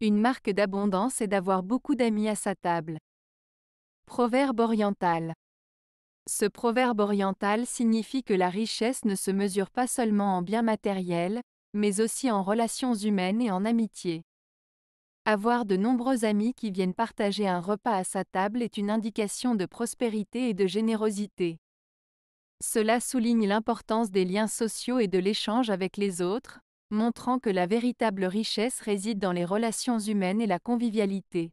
Une marque d'abondance est d'avoir beaucoup d'amis à sa table. Proverbe oriental. Ce proverbe oriental signifie que la richesse ne se mesure pas seulement en biens matériels, mais aussi en relations humaines et en amitié. Avoir de nombreux amis qui viennent partager un repas à sa table est une indication de prospérité et de générosité. Cela souligne l'importance des liens sociaux et de l'échange avec les autres, montrant que la véritable richesse réside dans les relations humaines et la convivialité.